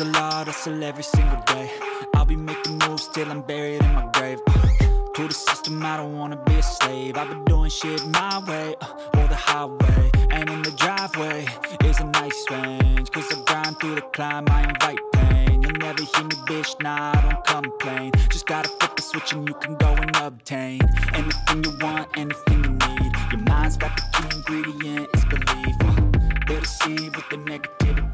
a lot, hustle every single day. I'll be making moves till I'm buried in my grave. Uh, to the system, I don't wanna be a slave. I've been doing shit my way, uh, or the highway. And in the driveway is a nice range. Cause I grind through the climb, I invite pain. You'll never hear me, bitch, nah, I don't complain. Just gotta flip the switch and you can go and obtain anything you want, anything you need. Your mind's got the key ingredient, it's belief. Uh, they with the negativity.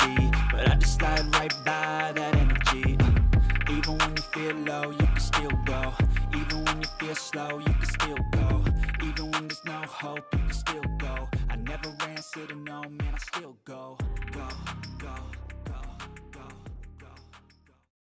But I just slide right by that energy Even when you feel low, you can still go Even when you feel slow, you can still go Even when there's no hope, you can still go I never ran, sitting no, man, I